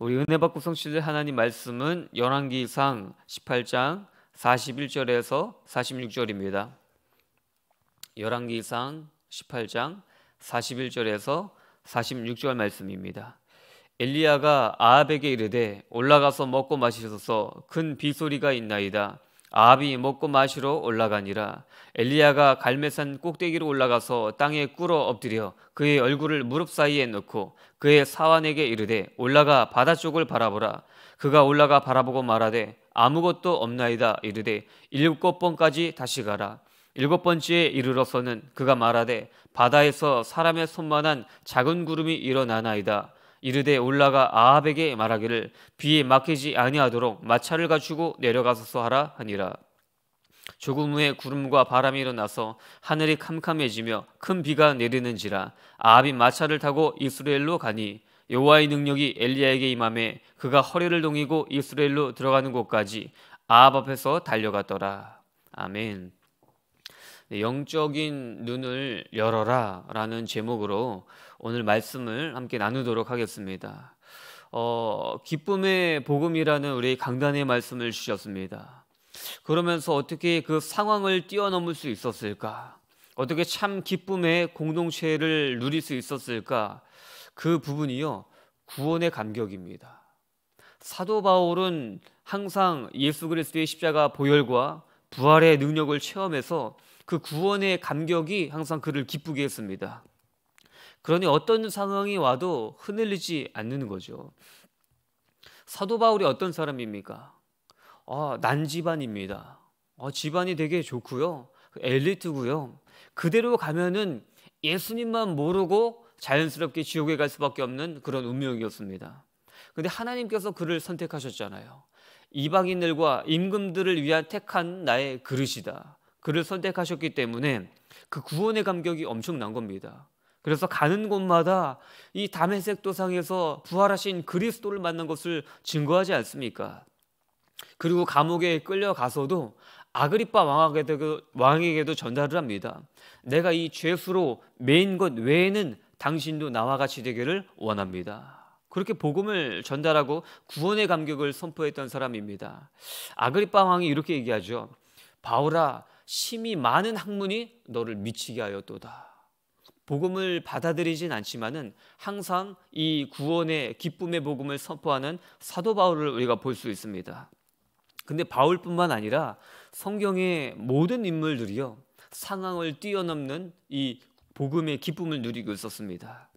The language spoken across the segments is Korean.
우리 은혜 받고 성취될 하나님 말씀은 열왕기상 18장 41절에서 46절입니다. 열왕기상 18장 41절에서 46절 말씀입니다. 엘리야가 아합에게 이르되 올라가서 먹고 마시소서 큰 비소리가 있나이다. 아합이 먹고 마시러 올라가니라 엘리야가 갈매산 꼭대기로 올라가서 땅에 꿇어 엎드려 그의 얼굴을 무릎 사이에 넣고 그의 사환에게 이르되 올라가 바다 쪽을 바라보라 그가 올라가 바라보고 말하되 아무것도 없나이다 이르되 일곱 번까지 다시 가라 일곱 번째에 이르러서는 그가 말하되 바다에서 사람의 손만한 작은 구름이 일어나나이다 이르되 올라가 아합에게 말하기를 비에 막히지 아니하도록 마차를 갖추고 내려가소서 하라 하니라. 조금 후에 구름과 바람이 일어나서 하늘이 캄캄해지며 큰 비가 내리는지라 아합이 마차를 타고 이스라엘로 가니 여호와의 능력이 엘리야에게 임함에 그가 허리를 동이고 이스라엘로 들어가는 곳까지 아합 앞에서 달려갔더라. 아멘. 네, 영적인 눈을 열어라라는 제목으로 오늘 말씀을 함께 나누도록 하겠습니다. 어, 기쁨의 복음이라는 우리 강단의 말씀을 주셨습니다. 그러면서 어떻게 그 상황을 뛰어넘을 수 있었을까? 어떻게 참 기쁨의 공동체를 누릴 수 있었을까? 그 부분이요. 구원의 감격입니다. 사도 바울은 항상 예수 그리스도의 십자가 보혈과 부활의 능력을 체험해서 그 구원의 감격이 항상 그를 기쁘게 했습니다. 그러니 어떤 상황이 와도 흔들리지 않는 거죠. 사도 바울이 어떤 사람입니까? 아, 난 집안입니다. 아, 집안이 되게 좋고요. 엘리트고요. 그대로 가면은 예수님만 모르고 자연스럽게 지옥에 갈 수밖에 없는 그런 운명이었습니다. 근데 하나님께서 그를 선택하셨잖아요. 이방인들과 임금들을 위한 택한 나의 그릇이다. 그를 선택하셨기 때문에 그 구원의 감격이 엄청난 겁니다. 그래서 가는 곳마다 이 담에색 도상에서 부활하신 그리스도를 만난 것을 증거하지 않습니까? 그리고 감옥에 끌려가서도 아그리빠 왕에게도, 전달을 합니다. 내가 이 죄수로 매인 것 외에는 당신도 나와 같이 되기를 원합니다. 그렇게 복음을 전달하고 구원의 감격을 선포했던 사람입니다. 아그리빠 왕이 이렇게 얘기하죠. 바울아, 심히 많은 학문이 너를 미치게 하였도다. 복음을 받아들이진 않지만은 항상 이 구원의 기쁨의 복음을 선포하는 사도 바울을 우리가 볼 수 있습니다. 근데 바울뿐만 아니라 성경의 모든 인물들이요. 상황을 뛰어넘는 이 복음의 기쁨을 누리고 있었습니다.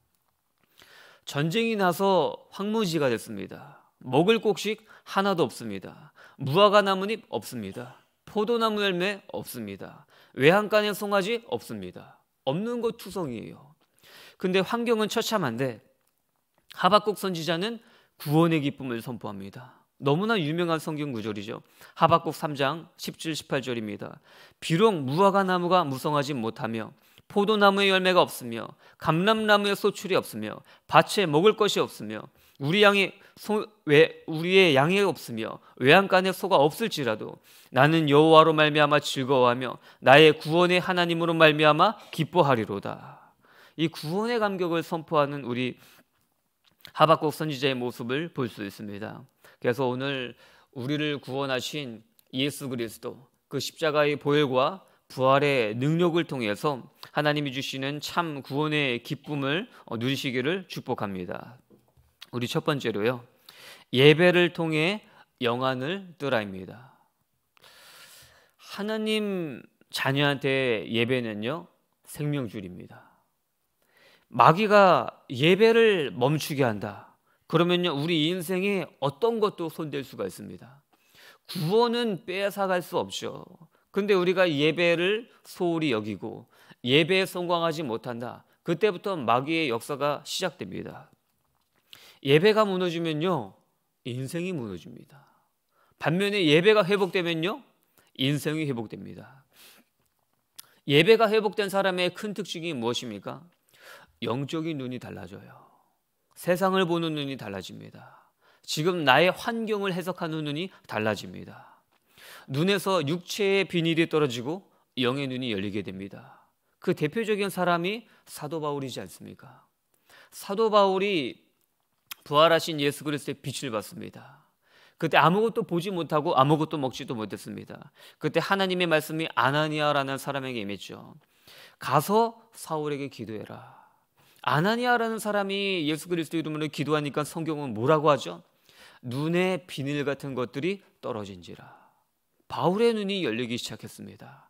전쟁이 나서 황무지가 됐습니다. 먹을 곡식 하나도 없습니다. 무화과 나뭇잎 없습니다. 포도나무 열매 없습니다. 외양간의 송아지 없습니다. 없는 것 투성이에요. 근데 환경은 처참한데 하박국 선지자는 구원의 기쁨을 선포합니다. 너무나 유명한 성경 구절이죠. 하박국 3장 17, 18절입니다. 비록 무화과 나무가 무성하지 못하며 포도나무의 열매가 없으며 감람나무의 소출이 없으며 밭에 먹을 것이 없으며 우리 양이 소, 외, 우리의 양이 없으며 외양간에 소가 없을지라도 나는 여호와로 말미암아 즐거워하며 나의 구원의 하나님으로 말미암아 기뻐하리로다. 이 구원의 감격을 선포하는 우리 하박국 선지자의 모습을 볼 수 있습니다. 그래서 오늘 우리를 구원하신 예수 그리스도 그 십자가의 보혈과 부활의 능력을 통해서 하나님이 주시는 참 구원의 기쁨을 어, 누리시기를 축복합니다. 우리 첫 번째로요. 예배를 통해 영안을 뜨라입니다. 하나님 자녀한테 예배는요. 생명줄입니다. 마귀가 예배를 멈추게 한다. 그러면요. 우리 인생에 어떤 것도 손댈 수가 있습니다. 구원은 빼앗아갈 수 없죠. 근데 우리가 예배를 소홀히 여기고 예배에 성공하지 못한다. 그때부터 마귀의 역사가 시작됩니다. 예배가 무너지면요, 인생이 무너집니다. 반면에 예배가 회복되면요, 인생이 회복됩니다. 예배가 회복된 사람의 큰 특징이 무엇입니까? 영적인 눈이 달라져요. 세상을 보는 눈이 달라집니다. 지금 나의 환경을 해석하는 눈이 달라집니다. 눈에서 육체의 비닐이 떨어지고 영의 눈이 열리게 됩니다. 그 대표적인 사람이 사도 바울이지 않습니까? 사도 바울이 부활하신 예수 그리스도의 빛을 봤습니다. 그때 아무것도 보지 못하고 아무것도 먹지도 못했습니다. 그때 하나님의 말씀이 아나니아라는 사람에게 임했죠. 가서 사울에게 기도해라. 아나니아라는 사람이 예수 그리스도 이름으로 기도하니까 성경은 뭐라고 하죠? 눈에 비닐 같은 것들이 떨어진지라. 바울의 눈이 열리기 시작했습니다.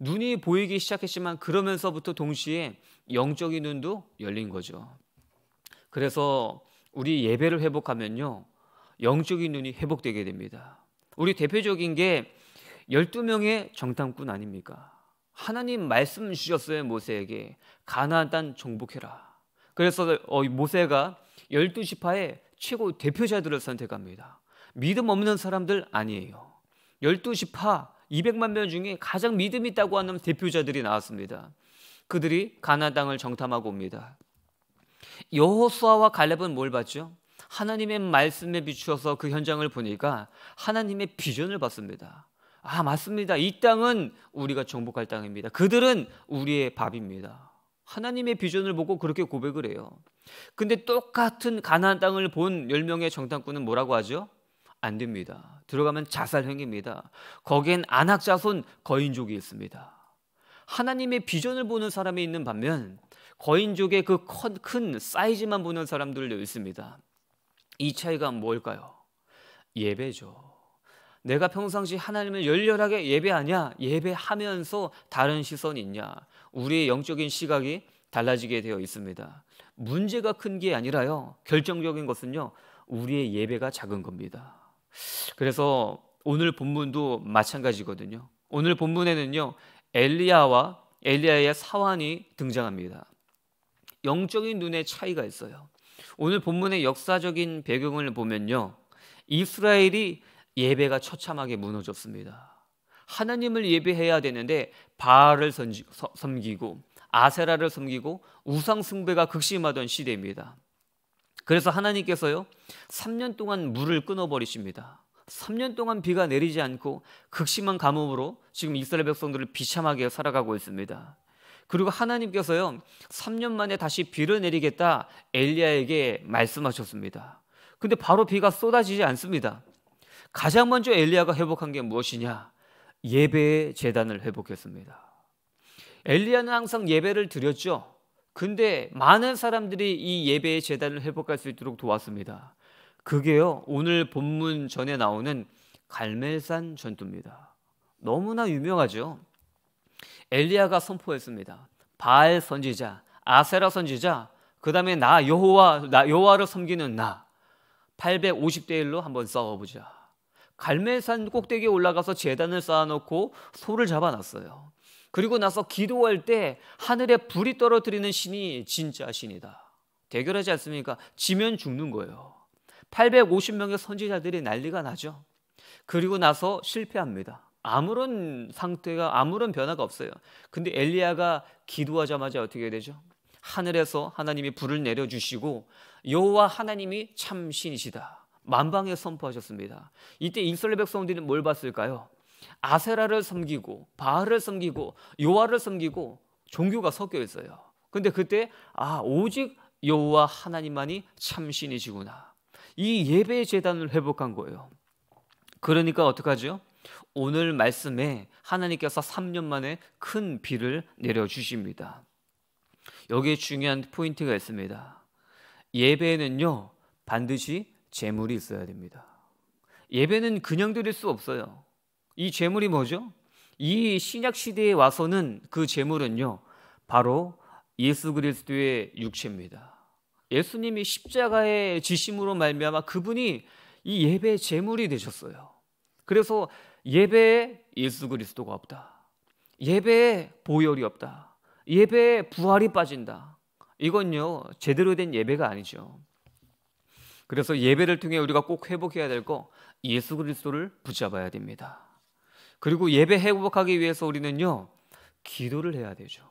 눈이 보이기 시작했지만 그러면서부터 동시에 영적인 눈도 열린 거죠. 그래서 우리 예배를 회복하면요. 영적인 눈이 회복되게 됩니다. 우리 대표적인 게 12명의 정탐꾼 아닙니까? 하나님 말씀 주셨어요, 모세에게. 가나안 땅 정복해라. 그래서 어, 모세가 12지파의 최고 대표자들을 선택합니다. 믿음 없는 사람들 아니에요. 12지파 200만 명 중에 가장 믿음 있다고 하는 대표자들이 나왔습니다. 그들이 가나안 땅을 정탐하고 옵니다. 여호수아와 갈렙은 뭘 봤죠? 하나님의 말씀에 비추어서 그 현장을 보니까 하나님의 비전을 봤습니다. 아, 맞습니다. 이 땅은 우리가 정복할 땅입니다. 그들은 우리의 밥입니다. 하나님의 비전을 보고 그렇게 고백을 해요. 근데 똑같은 가나안 땅을 본 10명의 정탐꾼은 뭐라고 하죠? 안 됩니다. 들어가면 자살행위입니다. 거기엔 안악자손 거인족이 있습니다. 하나님의 비전을 보는 사람이 있는 반면 거인족의 그 큰 사이즈만 보는 사람들도 있습니다. 이 차이가 뭘까요? 예배죠. 내가 평상시 하나님을 열렬하게 예배하냐? 예배하면서 다른 시선이 있냐? 우리의 영적인 시각이 달라지게 되어 있습니다. 문제가 큰 게 아니라요. 결정적인 것은요. 우리의 예배가 작은 겁니다. 그래서 오늘 본문도 마찬가지거든요. 오늘 본문에는요. 엘리야와 엘리야의 사환이 등장합니다. 영적인 눈의 차이가 있어요. 오늘 본문의 역사적인 배경을 보면요. 이스라엘이 예배가 처참하게 무너졌습니다. 하나님을 예배해야 되는데 바알을 섬기고 아세라를 섬기고 우상 숭배가 극심하던 시대입니다. 그래서 하나님께서요. 3년 동안 물을 끊어 버리십니다. 3년 동안 비가 내리지 않고 극심한 가뭄으로 지금 이스라엘 백성들을 비참하게 살아가고 있습니다. 그리고 하나님께서요 3년 만에 다시 비를 내리겠다 엘리야에게 말씀하셨습니다. 근데 바로 비가 쏟아지지 않습니다. 가장 먼저 엘리야가 회복한 게 무엇이냐? 예배의 재단을 회복했습니다. 엘리야는 항상 예배를 드렸죠. 근데 많은 사람들이 이 예배의 재단을 회복할 수 있도록 도왔습니다. 그게요. 오늘 본문 전에 나오는 갈멜산 전투입니다. 너무나 유명하죠. 엘리야가 선포했습니다. 바알 선지자, 아세라 선지자, 그 다음에 나 여호와, 나 여호와를 섬기는 나 850대 1로 한번 싸워보자. 갈멜산 꼭대기에 올라가서 재단을 쌓아놓고 소를 잡아놨어요. 그리고 나서 기도할 때 하늘에 불이 떨어뜨리는 신이 진짜 신이다. 대결하지 않습니까? 지면 죽는 거예요. 850명의 선지자들이 난리가 나죠. 그리고 나서 실패합니다. 아무런 상태가 아무런 변화가 없어요. 근데 엘리야가 기도하자마자 어떻게 해야 되죠? 하늘에서 하나님이 불을 내려 주시고 여호와 하나님이 참 신이시다. 만방에 선포하셨습니다. 이때 이스라엘 백성들이 뭘 봤을까요? 아세라를 섬기고 바알을 섬기고 요아를 섬기고 종교가 섞여 있어요. 근데 그때 아 오직 여호와 하나님만이 참 신이시구나. 이 예배 재단을 회복한 거예요. 그러니까 어떡하죠? 오늘 말씀에 하나님께서 3년 만에 큰 비를 내려주십니다. 여기에 중요한 포인트가 있습니다. 예배는요, 반드시 재물이 있어야 됩니다. 예배는 그냥 드릴 수 없어요. 이 재물이 뭐죠? 이 신약 시대에 와서는 그 재물은요, 바로 예수 그리스도의 육체입니다. 예수님이 십자가의 지심으로 말미암아 그분이 이 예배 재물이 되셨어요. 그래서 예배에 예수 그리스도가 없다. 예배에 보혈이 없다. 예배에 부활이 빠진다. 이건요, 제대로 된 예배가 아니죠. 그래서 예배를 통해 우리가 꼭 회복해야 될 거 예수 그리스도를 붙잡아야 됩니다. 그리고 예배 회복하기 위해서 우리는요, 기도를 해야 되죠.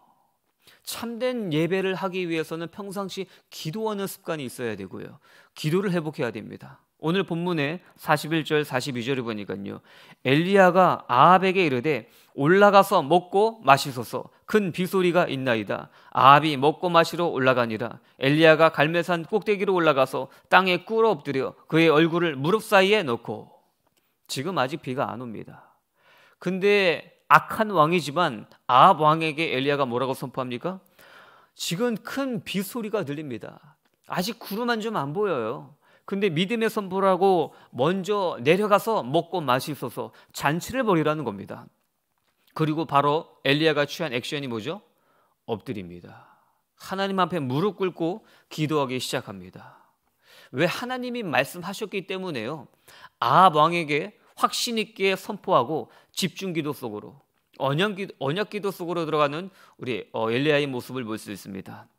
참된 예배를 하기 위해서는 평상시 기도하는 습관이 있어야 되고요. 기도를 회복해야 됩니다. 오늘 본문에 41절 42절을 보니까요. 엘리야가 아합에게 이르되 올라가서 먹고 마시소서 큰 비소리가 있나이다. 아합이 먹고 마시러 올라가니라. 엘리야가 갈매산 꼭대기로 올라가서 땅에 꿇어 엎드려 그의 얼굴을 무릎 사이에 넣고 지금 아직 비가 안 옵니다. 근데 악한 왕이지만 아합 왕에게 엘리야가 뭐라고 선포합니까? 지금 큰 비소리가 들립니다. 아직 구름만 좀 안 보여요. 근데 믿음의 선포라고 먼저 내려가서 먹고 마시소서 잔치를 벌이라는 겁니다. 그리고 바로 엘리야가 취한 액션이 뭐죠? 엎드립니다. 하나님 앞에 무릎 꿇고 기도하기 시작합니다. 왜 하나님이 말씀하셨기 때문에요. 아합 왕에게 확신 있게 선포하고 집중 기도 속으로 언약 기도, 언약 기도 속으로 들어가는 우리 어, 엘리야의 모습을 볼 수 있습니다.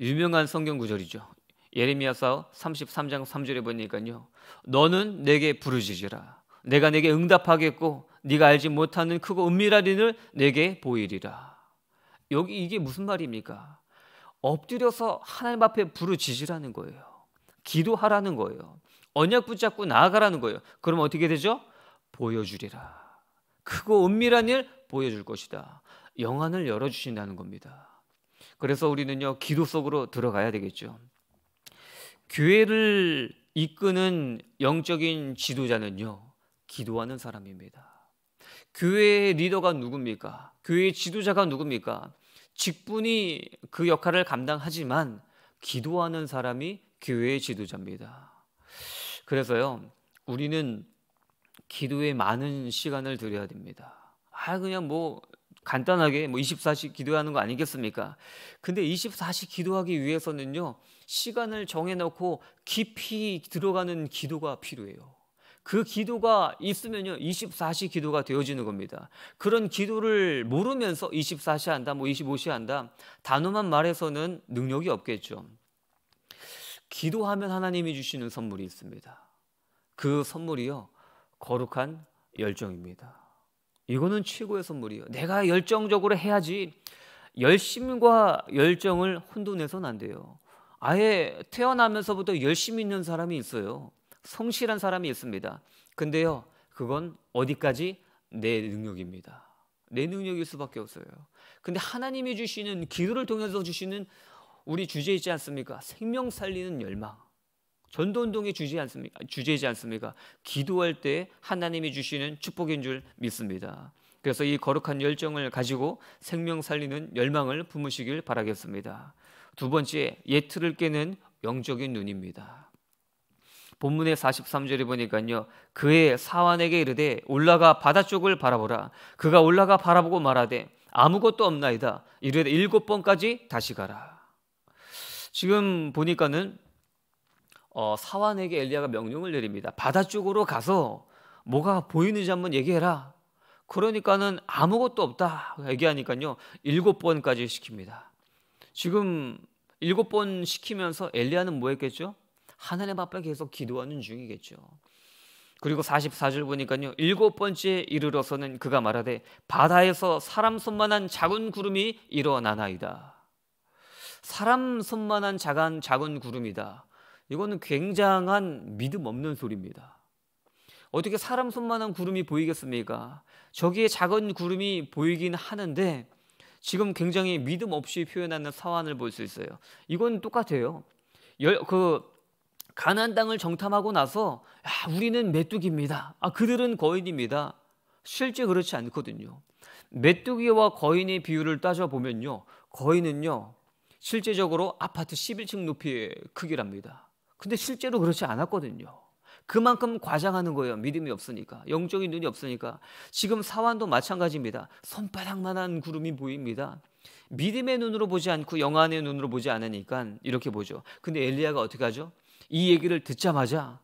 유명한 성경 구절이죠. 예레미야서 33장 3절에 보니까요. 너는 내게 부르짖으라. 내가 내게 응답하겠고 네가 알지 못하는 크고 은밀한 일을 내게 보이리라. 여기 이게 무슨 말입니까? 엎드려서 하나님 앞에 부르짖으라는 거예요. 기도하라는 거예요. 언약 붙잡고 나아가라는 거예요. 그럼 어떻게 되죠? 보여주리라. 크고 은밀한 일 보여줄 것이다. 영안을 열어주신다는 겁니다. 그래서 우리는요, 기도 속으로 들어가야 되겠죠. 교회를 이끄는 영적인 지도자는요, 기도하는 사람입니다. 교회의 리더가 누굽니까? 교회의 지도자가 누굽니까? 직분이 그 역할을 감당하지만 기도하는 사람이 교회의 지도자입니다. 그래서요, 우리는 기도에 많은 시간을 드려야 됩니다. 아, 그냥 뭐 간단하게 뭐 24시 기도하는 거 아니겠습니까? 근데 24시 기도하기 위해서는요, 시간을 정해놓고 깊이 들어가는 기도가 필요해요. 그 기도가 있으면요, 24시 기도가 되어지는 겁니다. 그런 기도를 모르면서 24시 한다, 뭐 25시 한다, 단호한 말에서는 능력이 없겠죠. 기도하면 하나님이 주시는 선물이 있습니다. 그 선물이요, 거룩한 열정입니다. 이거는 최고의 선물이에요. 내가 열정적으로 해야지. 열심과 열정을 혼돈해서는 안 돼요. 아예 태어나면서부터 열심히 있는 사람이 있어요. 성실한 사람이 있습니다. 근데요, 그건 어디까지 내 능력입니다. 내 능력일 수밖에 없어요. 근데 하나님이 주시는 기도를 통해서 주시는 우리 주제 있지 않습니까? 생명 살리는 열망. 전도 운동이 주지 않습니까? 주제지 않습니까? 기도할 때 하나님이 주시는 축복인 줄 믿습니다. 그래서 이 거룩한 열정을 가지고 생명 살리는 열망을 품으시길 바라겠습니다. 두 번째, 예틀을 깨는 영적인 눈입니다. 본문의 43절에 보니까요. 그의 사환에게 이르되 올라가 바다 쪽을 바라보라. 그가 올라가 바라보고 말하되 아무것도 없나이다. 이르되 일곱 번까지 다시 가라. 지금 보니까는 어, 사환에게 엘리야가 명령을 내립니다. 바다 쪽으로 가서 뭐가 보이는지 한번 얘기해라. 그러니까는 아무것도 없다 얘기하니까요. 일곱 번까지 시킵니다. 지금 일곱 번 시키면서 엘리야는 뭐 했겠죠? 하나님 앞에 계속 기도하는 중이겠죠. 그리고 44절 보니까요. 일곱 번째 이르러서는 그가 말하되 바다에서 사람 손만한 작은 구름이 일어나나이다. 사람 손만한 작은 작은 구름이다. 이거는 굉장한 믿음 없는 소리입니다. 어떻게 사람 손만한 구름이 보이겠습니까? 저기에 작은 구름이 보이긴 하는데 지금 굉장히 믿음 없이 표현하는 사환을 볼 수 있어요. 이건 똑같아요. 그가난안 땅을 정탐하고 나서 야, 우리는 메뚜기입니다. 아, 그들은 거인입니다. 실제 그렇지 않거든요. 메뚜기와 거인의 비율을 따져 보면요. 거인은요. 실제적으로 아파트 11층 높이의 크기랍니다. 근데 실제로 그렇지 않았거든요. 그만큼 과장하는 거예요. 믿음이 없으니까. 영적인 눈이 없으니까. 지금 사환도 마찬가지입니다. 손바닥만한 구름이 보입니다. 믿음의 눈으로 보지 않고 영안의 눈으로 보지 않으니까 이렇게 보죠. 근데 엘리야가 어떻게 하죠? 이 얘기를 듣자마자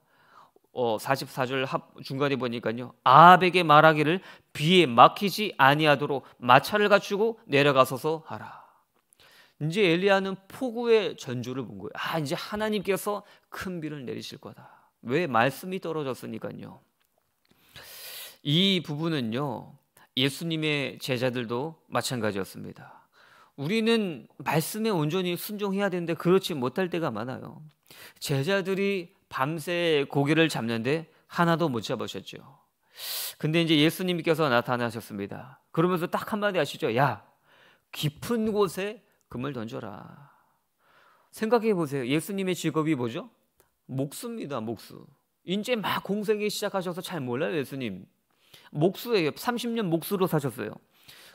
어, 44절 합 중간에 보니까요. 아합에게 말하기를 비에 막히지 아니하도록 마차를 갖추고 내려가서서 하라. 이제 엘리야는 폭우의 전조를 본 거예요. 아, 이제 하나님께서 큰 비를 내리실 거다. 왜 말씀이 떨어졌으니까요. 이 부분은요. 예수님의 제자들도 마찬가지였습니다. 우리는 말씀에 온전히 순종해야 되는데 그렇지 못할 때가 많아요. 제자들이 밤새 고개를 잡는데 하나도 못 잡으셨죠. 근데 이제 예수님께서 나타나셨습니다. 그러면서 딱 한마디 하시죠. 야, 깊은 곳에 금을 던져라. 생각해 보세요. 예수님의 직업이 뭐죠? 목수입니다. 목수. 이제 막 공생이 시작하셔서 잘 몰라요, 예수님. 목수예요. 30년 목수로 사셨어요.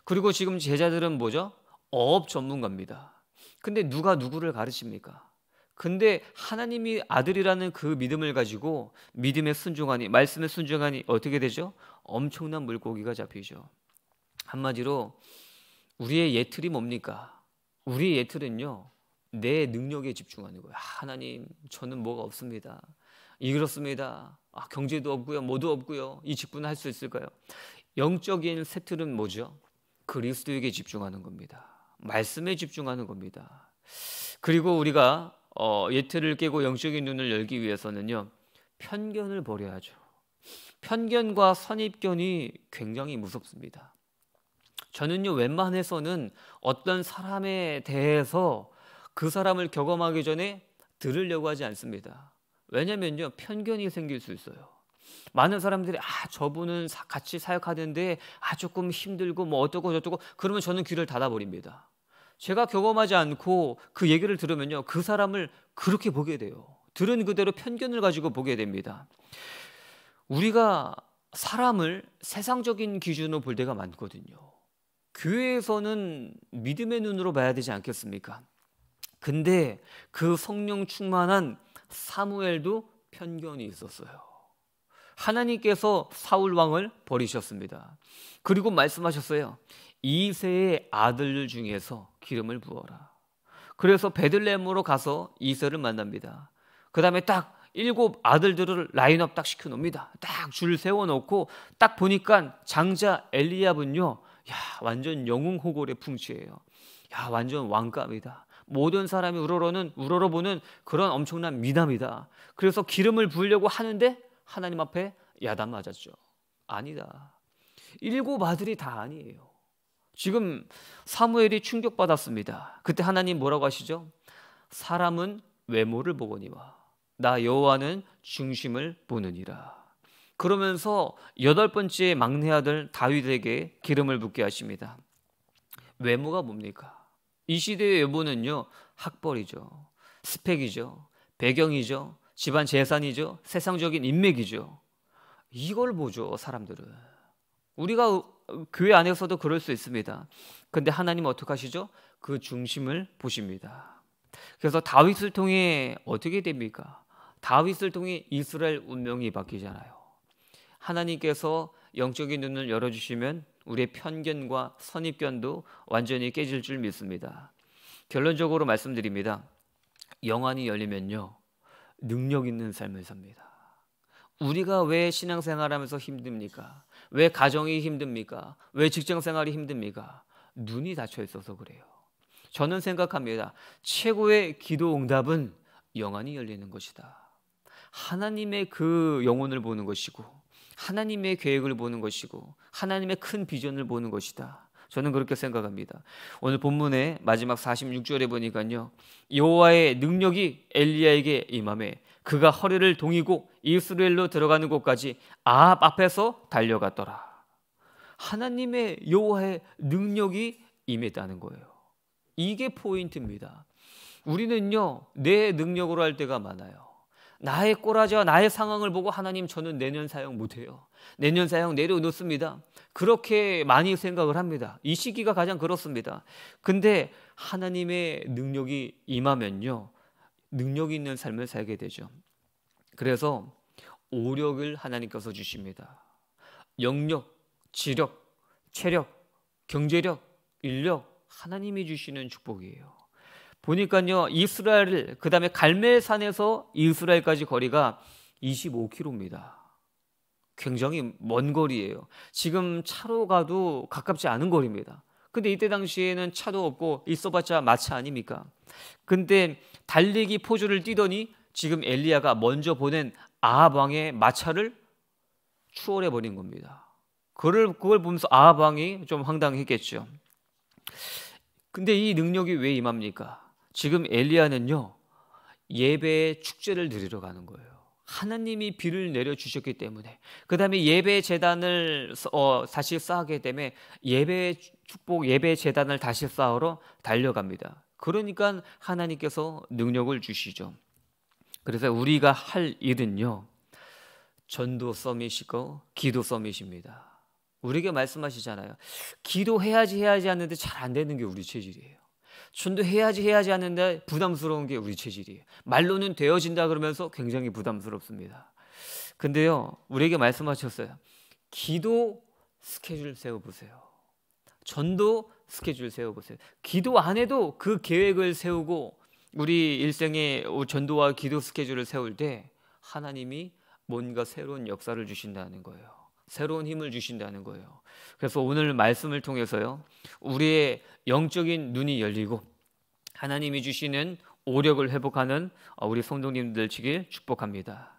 그리고 지금 제자들은 뭐죠? 어업 전문가입니다. 근데 누가 누구를 가르칩니까? 근데 하나님이 아들이라는 그 믿음을 가지고 믿음에 순종하니 말씀에 순종하니 어떻게 되죠? 엄청난 물고기가 잡히죠. 한마디로 우리의 예틀이 뭡니까? 우리 예틀은요 내 능력에 집중하는 거예요. 아, 하나님 저는 뭐가 없습니다. 이렇습니다. 아, 경제도 없고요, 뭐도 없고요. 이 직분을 할 수 있을까요? 영적인 세틀은 뭐죠? 그리스도에게 집중하는 겁니다. 말씀에 집중하는 겁니다. 그리고 우리가 어, 예틀을 깨고 영적인 눈을 열기 위해서는요 편견을 버려야죠. 편견과 선입견이 굉장히 무섭습니다. 저는요 웬만해서는 어떤 사람에 대해서 그 사람을 경험하기 전에 들으려고 하지 않습니다. 왜냐면요 편견이 생길 수 있어요. 많은 사람들이 아 저분은 같이 사역하는데 아 조금 힘들고 뭐 어쩌고 저쩌고 그러면 저는 귀를 닫아버립니다. 제가 경험하지 않고 그 얘기를 들으면요 그 사람을 그렇게 보게 돼요. 들은 그대로 편견을 가지고 보게 됩니다. 우리가 사람을 세상적인 기준으로 볼 때가 많거든요. 교회에서는 믿음의 눈으로 봐야 되지 않겠습니까? 근데 그 성령 충만한 사무엘도 편견이 있었어요. 하나님께서 사울 왕을 버리셨습니다. 그리고 말씀하셨어요. 이세의 아들 중에서 기름을 부어라. 그래서 베들레헴으로 가서 이세를 만납니다. 그 다음에 딱 일곱 아들들을 라인업 딱 시켜놓습니다. 딱 줄 세워놓고 딱 보니까 장자 엘리압은요 야, 완전 영웅 호골의 풍지예요. 야, 완전 왕감이다. 모든 사람이 우러러는 우러러보는 그런 엄청난 미남이다. 그래서 기름을 부으려고 하는데 하나님 앞에 야단 맞았죠. 아니다. 일곱 아들이 다 아니에요. 지금 사무엘이 충격받았습니다. 그때 하나님 뭐라고 하시죠? 사람은 외모를 보거니와 나 여호와는 중심을 보느니라. 그러면서 여덟 번째 막내 아들 다윗에게 기름을 붓게 하십니다. 외모가 뭡니까? 이 시대의 외모는요 학벌이죠, 스펙이죠, 배경이죠, 집안 재산이죠, 세상적인 인맥이죠. 이걸 보죠 사람들은. 우리가 교회 안에서도 그럴 수 있습니다. 근데 하나님 어떻게 하시죠? 그 중심을 보십니다. 그래서 다윗을 통해 어떻게 됩니까? 다윗을 통해 이스라엘 운명이 바뀌잖아요. 하나님께서 영적인 눈을 열어주시면 우리의 편견과 선입견도 완전히 깨질 줄 믿습니다. 결론적으로 말씀드립니다. 영안이 열리면요. 능력 있는 삶을 삽니다. 우리가 왜 신앙생활하면서 힘듭니까? 왜 가정이 힘듭니까? 왜 직장생활이 힘듭니까? 눈이 닫혀 있어서 그래요. 저는 생각합니다. 최고의 기도 응답은 영안이 열리는 것이다. 하나님의 그 영혼을 보는 것이고 하나님의 계획을 보는 것이고 하나님의 큰 비전을 보는 것이다. 저는 그렇게 생각합니다. 오늘 본문의 마지막 46절에 보니까요. 여호와의 능력이 엘리야에게 임하에 그가 허리를 동이고 이스라엘로 들어가는 곳까지 아합 앞에서 달려갔더라. 하나님의 여호와의 능력이 임했다는 거예요. 이게 포인트입니다. 우리는요. 내 능력으로 할 때가 많아요. 나의 꼬라지와 나의 상황을 보고 하나님 저는 내년 사용 못해요. 내년 사용 내려놓습니다. 그렇게 많이 생각을 합니다. 이 시기가 가장 그렇습니다. 근데 하나님의 능력이 임하면요. 능력 있는 삶을 살게 되죠. 그래서 오력을 하나님께서 주십니다. 영력, 지력, 체력, 경제력, 인력 하나님이 주시는 축복이에요. 보니까요 이스라엘 그 다음에 갈멜산에서 이스라엘까지 거리가 25km입니다. 굉장히 먼 거리예요. 지금 차로 가도 가깝지 않은 거리입니다. 근데 이때 당시에는 차도 없고 있어봤자 마차 아닙니까? 근데 달리기 포즈를 뛰더니 지금 엘리야가 먼저 보낸 아합 왕의 마차를 추월해 버린 겁니다. 그걸 그걸 보면서 아합 왕이 좀 황당했겠죠. 근데 이 능력이 왜 임합니까? 지금 엘리야는요. 예배의 축제를 드리러 가는 거예요. 하나님이 비를 내려 주셨기 때문에 그다음에 예배 재단을 어, 다시 쌓게 되면 예배 축복 예배 재단을 다시 쌓으러 달려갑니다. 그러니까 하나님께서 능력을 주시죠. 그래서 우리가 할 일은요. 전도 서밋이고 기도 서밋입니다. 우리에게 말씀하시잖아요. 기도해야지 해야지 하는데 잘 안 되는 게 우리 체질이에요. 전도해야지 해야지 하는데 부담스러운 게 우리 체질이에요. 말로는 되어진다 그러면서 굉장히 부담스럽습니다. 근데요, 우리에게 말씀하셨어요. 기도 스케줄 세워보세요. 전도 스케줄 세워보세요. 기도 안 해도 그 계획을 세우고 우리 일생의 전도와 기도 스케줄을 세울 때 하나님이 뭔가 새로운 역사를 주신다는 거예요. 새로운 힘을 주신다는 거예요. 그래서 오늘 말씀을 통해서요. 우리의 영적인 눈이 열리고 하나님이 주시는 오력을 회복하는 우리 성도님들 치길 축복합니다.